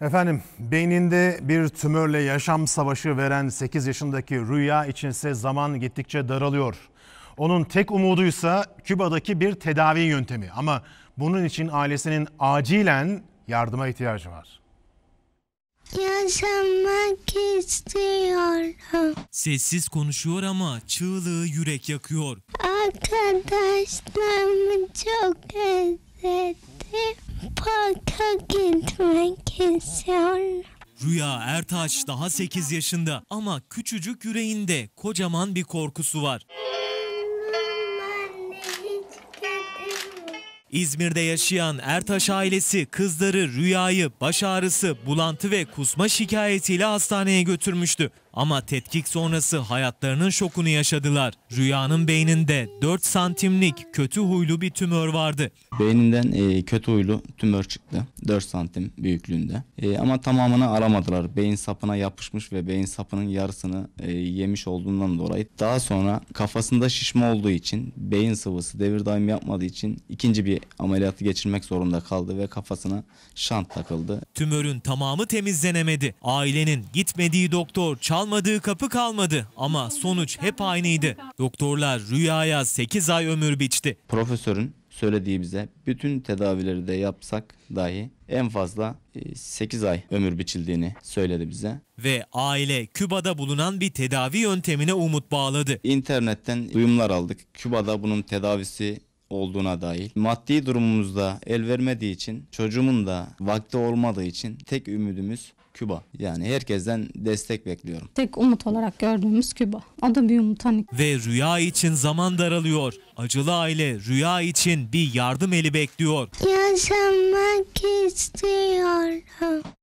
Efendim beyninde bir tümörle yaşam savaşı veren 8 yaşındaki Rüya içinse zaman gittikçe daralıyor. Onun tek umuduysa Küba'daki bir tedavi yöntemi ama bunun için ailesinin acilen yardıma ihtiyacı var. Yaşamak istiyorum. Sessiz konuşuyor ama çığlığı yürek yakıyor. Arkadaşlarımı çok özledim parka gitmek istiyorum. Rüya Ertaş daha 8 yaşında ama küçücük yüreğinde kocaman bir korkusu var. İzmir'de yaşayan Ertaş ailesi kızları Rüya'yı baş ağrısı, bulantı ve kusma şikayetiyle hastaneye götürmüştü. Ama tetkik sonrası hayatlarının şokunu yaşadılar. Rüyanın beyninde 4 santimlik kötü huylu bir tümör vardı. Beyninden e, kötü huylu tümör çıktı 4 santim büyüklüğünde. E, ama tamamını aramadılar. Beyin sapına yapışmış ve beyin sapının yarısını e, yemiş olduğundan dolayı. Daha sonra kafasında şişme olduğu için beyin sıvısı devir daim yapmadığı için ikinci bir ameliyatı geçirmek zorunda kaldı ve kafasına şant takıldı. Tümörün tamamı temizlenemedi. Ailenin gitmediği doktor Çağ Çalmadığı kapı kalmadı ama sonuç hep aynıydı. Doktorlar rüyaya 8 ay ömür biçti. Profesörün söylediği bize bütün tedavileri de yapsak dahi en fazla 8 e, ay ömür biçildiğini söyledi bize. Ve aile Küba'da bulunan bir tedavi yöntemine umut bağladı. İnternetten duyumlar aldık. Küba'da bunun tedavisi olduğuna dair. Maddi durumumuzda el vermediği için çocuğumun da vakti olmadığı için tek ümidimiz Küba. Yani herkesten destek bekliyorum. Tek umut olarak gördüğümüz Küba. O da bir umut hani. Ve rüya için zaman daralıyor. Acılı aile rüya için bir yardım eli bekliyor. Yaşamak istiyorum.